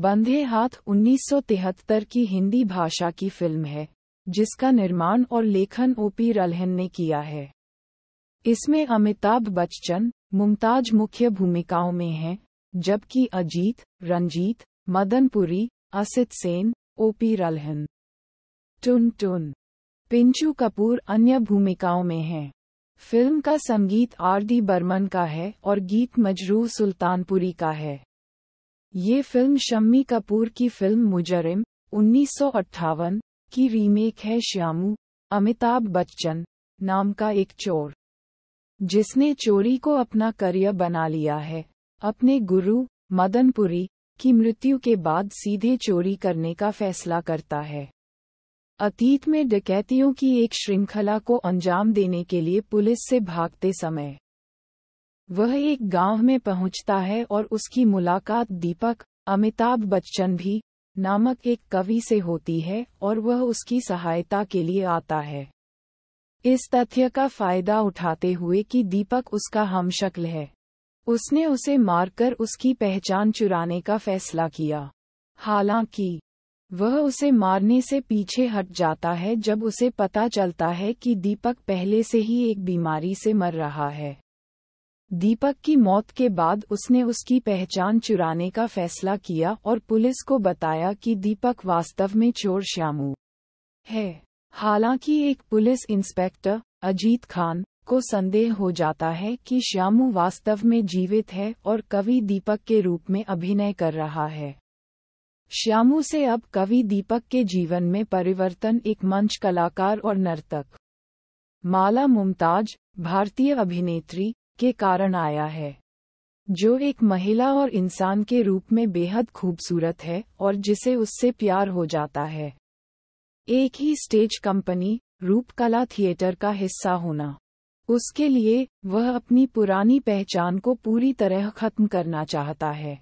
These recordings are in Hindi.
बंधे हाथ 1973 की हिंदी भाषा की फिल्म है जिसका निर्माण और लेखन ओपी रलहन ने किया है इसमें अमिताभ बच्चन मुमताज मुख्य भूमिकाओं में हैं, जबकि अजीत रंजीत मदनपुरी असित सेन ओपी रलहन टुन टुन पिंचू कपूर अन्य भूमिकाओं में हैं फिल्म का संगीत आर डी बर्मन का है और गीत मजरू सुल्तानपुरी का है ये फिल्म शम्मी कपूर की फिल्म मुजरिम उन्नीस की रीमेक है श्यामू अमिताभ बच्चन नाम का एक चोर जिसने चोरी को अपना करियर बना लिया है अपने गुरु मदनपुरी की मृत्यु के बाद सीधे चोरी करने का फैसला करता है अतीत में डकैतियों की एक श्रृंखला को अंजाम देने के लिए पुलिस से भागते समय वह एक गांव में पहुंचता है और उसकी मुलाकात दीपक अमिताभ बच्चन भी नामक एक कवि से होती है और वह उसकी सहायता के लिए आता है इस तथ्य का फायदा उठाते हुए कि दीपक उसका हमशक्ल है उसने उसे मारकर उसकी पहचान चुराने का फैसला किया हालांकि वह उसे मारने से पीछे हट जाता है जब उसे पता चलता है कि दीपक पहले से ही एक बीमारी से मर रहा है दीपक की मौत के बाद उसने उसकी पहचान चुराने का फैसला किया और पुलिस को बताया कि दीपक वास्तव में चोर श्यामू है हालांकि एक पुलिस इंस्पेक्टर अजीत खान को संदेह हो जाता है कि श्यामू वास्तव में जीवित है और कवि दीपक के रूप में अभिनय कर रहा है श्यामू से अब कवि दीपक के जीवन में परिवर्तन एक मंच कलाकार और नर्तक माला मुमताज भारतीय अभिनेत्री के कारण आया है जो एक महिला और इंसान के रूप में बेहद खूबसूरत है और जिसे उससे प्यार हो जाता है एक ही स्टेज कंपनी रूपकला थिएटर का हिस्सा होना उसके लिए वह अपनी पुरानी पहचान को पूरी तरह खत्म करना चाहता है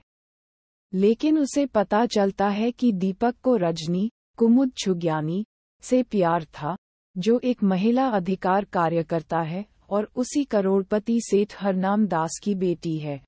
लेकिन उसे पता चलता है कि दीपक को रजनी कुमुद छुग्यानी से प्यार था जो एक महिला अधिकार कार्यकर्ता है और उसी करोड़पति सेठ हरनाम दास की बेटी है